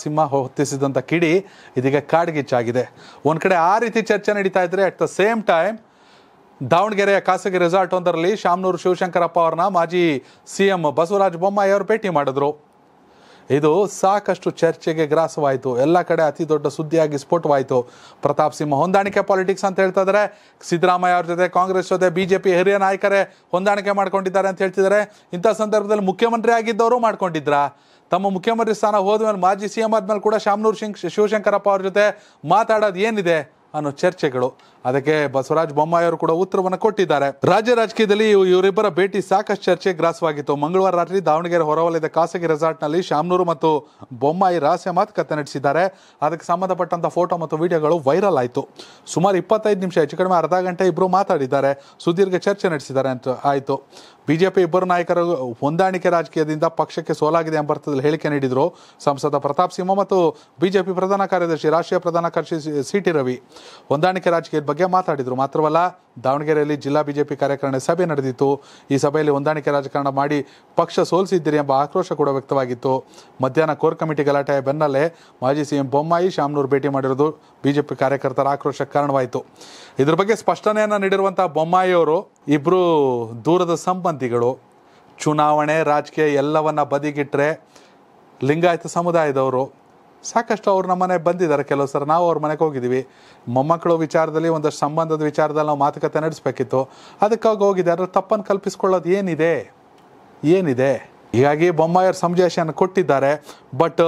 ಸಿಂಹ ಹೊತ್ತಿಸಿದಂಥ ಕಿಡಿ ಇದೀಗ ಕಾಡ್ಗಿಚ್ಚಾಗಿದೆ ಒಂದು ಕಡೆ ಆ ರೀತಿ ಚರ್ಚೆ ನಡೀತಾ ಇದ್ರೆ ಅಟ್ ದ ಸೇಮ್ ಟೈಮ್ ದಾವಣಗೆರೆಯ ಖಾಸಗಿ ರೆಸಾರ್ಟ್ ಒಂದರಲ್ಲಿ ಶಾಮನೂರು ಶಿವಶಂಕರಪ್ಪ ಅವರನ್ನ ಮಾಜಿ ಸಿಎಂ ಬಸವರಾಜ ಬೊಮ್ಮಾಯಿ ಅವರು ಭೇಟಿ ಮಾಡಿದ್ರು ಇದು ಸಾಕಷ್ಟು ಚರ್ಚೆಗೆ ಗ್ರಾಸವಾಯಿತು ಎಲ್ಲ ಕಡೆ ಅತಿ ದೊಡ್ಡ ಸುದ್ದಿಯಾಗಿ ಸ್ಫೋಟವಾಯಿತು ಪ್ರತಾಪ್ ಸಿಂಹ ಹೊಂದಾಣಿಕೆ ಪಾಲಿಟಿಕ್ಸ್ ಅಂತ ಹೇಳ್ತಾ ಇದ್ದಾರೆ ಸಿದ್ದರಾಮಯ್ಯ ಅವ್ರ ಜೊತೆ ಕಾಂಗ್ರೆಸ್ ಜೊತೆ ಬಿ ಜೆ ಪಿ ಹಿರಿಯ ನಾಯಕರೇ ಹೊಂದಾಣಿಕೆ ಮಾಡ್ಕೊಂಡಿದ್ದಾರೆ ಅಂತ ಹೇಳ್ತಿದ್ದಾರೆ ಇಂಥ ಸಂದರ್ಭದಲ್ಲಿ ಮುಖ್ಯಮಂತ್ರಿ ಆಗಿದ್ದವರು ಮಾಡ್ಕೊಂಡಿದ್ರಾ ತಮ್ಮ ಮುಖ್ಯಮಂತ್ರಿ ಸ್ಥಾನ ಹೋದ್ಮೇಲೆ ಮಾಜಿ ಸಿ ಎಂ ಆದ್ಮೇಲೆ ಕೂಡ ಶಾಮನೂರ್ ಸಿಂಗ್ ಶಿವಶಂಕರಪ್ಪ ಅವ್ರ ಜೊತೆ ಮಾತಾಡೋದು ಏನಿದೆ ಅನ್ನೋ ಚರ್ಚೆಗಳು ಅದಕ್ಕೆ ಬಸವರಾಜ ಬೊಮ್ಮಾಯಿಯವರು ಕೂಡ ಉತ್ತರವನ್ನು ಕೊಟ್ಟಿದ್ದಾರೆ ರಾಜ್ಯ ರಾಜಕೀಯದಲ್ಲಿ ಇವರಿಬ್ಬರ ಭೇಟಿ ಸಾಕಷ್ಟು ಚರ್ಚೆ ಗ್ರಾಸವಾಗಿತ್ತು ಮಂಗಳವಾರ ರಾತ್ರಿ ದಾವಣಗೆರೆ ಹೊರವಲಯದ ಖಾಸಗಿ ರೆಸಾರ್ಟ್ನಲ್ಲಿ ಶಾಮನೂರು ಮತ್ತು ಬೊಮ್ಮಾಯಿ ರಹಸ್ಯ ಮಾತುಕತೆ ನಡೆಸಿದ್ದಾರೆ ಅದಕ್ಕೆ ಸಂಬಂಧಪಟ್ಟಂತ ಫೋಟೋ ಮತ್ತು ವಿಡಿಯೋಗಳು ವೈರಲ್ ಆಯಿತು ಸುಮಾರು ಇಪ್ಪತ್ತೈದು ನಿಮಿಷ ಹೆಚ್ಚು ಕಡಿಮೆ ಅರ್ಧ ಗಂಟೆ ಇಬ್ಬರು ಮಾತಾಡಿದ್ದಾರೆ ಸುದೀರ್ಘ ಚರ್ಚೆ ನಡೆಸಿದ್ದಾರೆ ಅಂತ ಆಯಿತು ಬಿಜೆಪಿ ಇಬ್ಬರು ನಾಯಕರು ಹೊಂದಾಣಿಕೆ ರಾಜಕೀಯದಿಂದ ಪಕ್ಷಕ್ಕೆ ಸೋಲಾಗಿದೆ ಎಂಬ ಅರ್ಥದಲ್ಲಿ ಹೇಳಿಕೆ ನೀಡಿದರು ಸಂಸದ ಪ್ರತಾಪ್ ಸಿಂಹ ಮತ್ತು ಬಿಜೆಪಿ ಪ್ರಧಾನ ಕಾರ್ಯದರ್ಶಿ ರಾಷ್ಟ್ರೀಯ ಪ್ರಧಾನ ಕಾರ್ಯದರ್ಶಿ ಸಿ ಟಿ ರವಿ ಹೊಂದಾಣಿಕೆ ರಾಜಕೀಯದ ಬಗ್ಗೆ ಮಾತಾಡಿದರು ಮಾತ್ರವಲ್ಲ ದಾವಣಗೆರೆಯಲ್ಲಿ ಜಿಲ್ಲಾ ಬಿಜೆಪಿ ಕಾರ್ಯಕಾರಿಣಿ ಸಭೆ ನಡೆದಿತ್ತು ಈ ಸಭೆಯಲ್ಲಿ ಹೊಂದಾಣಿಕೆ ರಾಜಕಾರಣ ಮಾಡಿ ಪಕ್ಷ ಸೋಲಿಸಿದ್ದೀರಿ ಎಂಬ ಆಕ್ರೋಶ ಕೂಡ ವ್ಯಕ್ತವಾಗಿತ್ತು ಮಧ್ಯಾಹ್ನ ಕೋರ್ ಕಮಿಟಿ ಗಲಾಟೆಯ ಬೆನ್ನಲ್ಲೇ ಮಾಜಿ ಸಿಎಂ ಬೊಮ್ಮಾಯಿ ಶಾಮನೂರು ಭೇಟಿ ಮಾಡಿರೋದು ಬಿಜೆಪಿ ಕಾರ್ಯಕರ್ತರ ಆಕ್ರೋಶಕ್ಕೆ ಕಾರಣವಾಯಿತು ಇದ್ರ ಬಗ್ಗೆ ಸ್ಪಷ್ಟನೆಯನ್ನು ನೀಡಿರುವಂಥ ಬೊಮ್ಮಾಯಿಯವರು ಇಬ್ಬರು ದೂರದ ಸಂಬಂಧಿಗಳು ಚುನಾವಣೆ ರಾಜಕೀಯ ಎಲ್ಲವನ್ನು ಬದಿಗಿಟ್ಟರೆ ಲಿಂಗಾಯತ ಸಮುದಾಯದವರು ಸಾಕಷ್ಟು ಅವ್ರು ನಮ್ಮ ಮನೆಗೆ ಬಂದಿದ್ದಾರೆ ಕೆಲವು ಸರ್ ನಾವು ಅವ್ರ ಮನೆಗೆ ಹೋಗಿದ್ದೀವಿ ಮೊಮ್ಮಕ್ಕಳು ವಿಚಾರದಲ್ಲಿ ಒಂದಷ್ಟು ಸಂಬಂಧದ ವಿಚಾರದಲ್ಲಿ ನಾವು ಮಾತುಕತೆ ನಡೆಸಬೇಕಿತ್ತು ಅದಕ್ಕಾಗಿ ಹೋಗಿದ್ದಾರೆ ತಪ್ಪನ್ನು ಕಲ್ಪಿಸ್ಕೊಳ್ಳೋದು ಏನಿದೆ ಏನಿದೆ ಹೀಗಾಗಿ ಬೊಮ್ಮಾಯವ್ರ ಸಂಜಾಶನ ಕೊಟ್ಟಿದ್ದಾರೆ ಬಟ್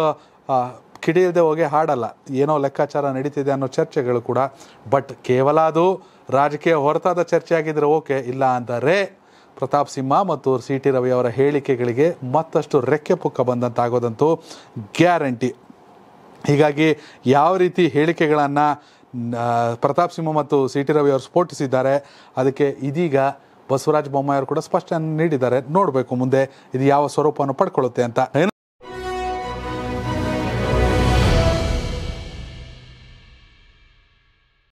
ಕಿಡಿಯದೆ ಹೋಗಿ ಹಾಡಲ್ಲ ಏನೋ ಲೆಕ್ಕಾಚಾರ ನಡೀತಿದೆ ಅನ್ನೋ ಚರ್ಚೆಗಳು ಕೂಡ ಬಟ್ ಕೇವಲ ಅದು ರಾಜಕೀಯ ಹೊರತಾದ ಚರ್ಚೆ ಆಗಿದ್ದರೆ ಓಕೆ ಇಲ್ಲ ಅಂದರೆ ಪ್ರತಾಪ್ ಸಿಂಹ ಮತ್ತು ಸಿ ಟಿ ರವಿ ಅವರ ಹೇಳಿಕೆಗಳಿಗೆ ಮತ್ತಷ್ಟು ರೆಕ್ಕೆ ಪುಕ್ಕ ಬಂದಂತಾಗೋದಂತೂ ಗ್ಯಾರಂಟಿ ಹೀಗಾಗಿ ಯಾವ ರೀತಿ ಹೇಳಿಕೆಗಳನ್ನು ಪ್ರತಾಪ್ ಸಿಂಹ ಮತ್ತು ಸಿ ಟಿ ರವಿ ಅವರು ಸ್ಫೋಟಿಸಿದ್ದಾರೆ ಅದಕ್ಕೆ ಇದೀಗ ಬಸವರಾಜ ಬೊಮ್ಮಾಯಿ ಅವರು ಕೂಡ ಸ್ಪಷ್ಟನೆ ನೀಡಿದ್ದಾರೆ ನೋಡಬೇಕು ಮುಂದೆ ಇದು ಯಾವ ಸ್ವರೂಪವನ್ನು ಪಡ್ಕೊಳ್ಳುತ್ತೆ ಅಂತ